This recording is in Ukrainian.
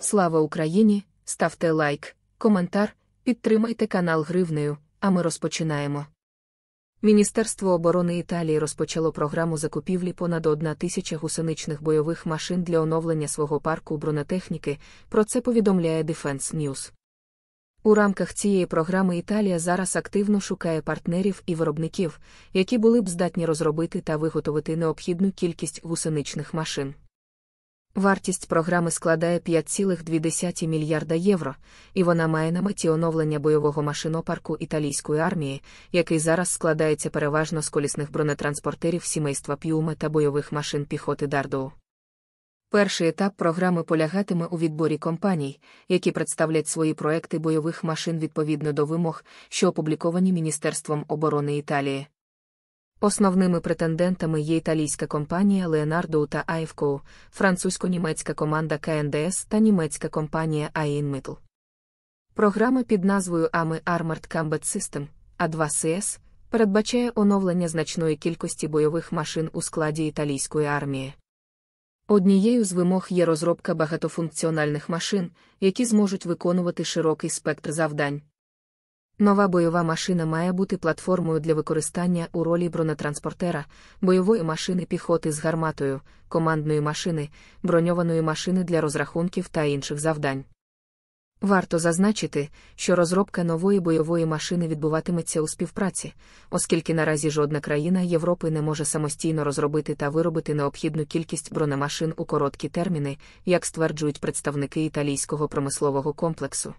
Слава Україні! Ставте лайк, коментар, підтримайте канал Гривнею, а ми розпочинаємо. Міністерство оборони Італії розпочало програму закупівлі понад одна тисяча гусеничних бойових машин для оновлення свого парку бронетехніки. Про це повідомляє Defense News. У рамках цієї програми Італія зараз активно шукає партнерів і виробників, які були б здатні розробити та виготовити необхідну кількість гусеничних машин. Вартість програми складає 5,2 мільярда євро, і вона має на меті оновлення бойового машинопарку італійської армії, який зараз складається переважно з колісних бронетранспортерів сімейства П'юме та бойових машин піхоти Дардоу. Перший етап програми полягатиме у відборі компаній, які представлять свої проекти бойових машин відповідно до вимог, що опубліковані Міністерством оборони Італії. Основними претендентами є італійська компанія Leonardo та AFCO, французько-німецька команда КНДС та німецька компанія AINMITL. Програма під назвою AMI Armored Combat System A2CS передбачає оновлення значної кількості бойових машин у складі італійської армії. Однією з вимог є розробка багатофункціональних машин, які зможуть виконувати широкий спектр завдань, Нова бойова машина має бути платформою для використання у ролі бронетранспортера, бойової машини піхоти з гарматою, командної машини, броньованої машини для розрахунків та інших завдань. Варто зазначити, що розробка нової бойової машини відбуватиметься у співпраці, оскільки наразі жодна країна Європи не може самостійно розробити та виробити необхідну кількість бронемашин у короткі терміни, як стверджують представники італійського промислового комплексу.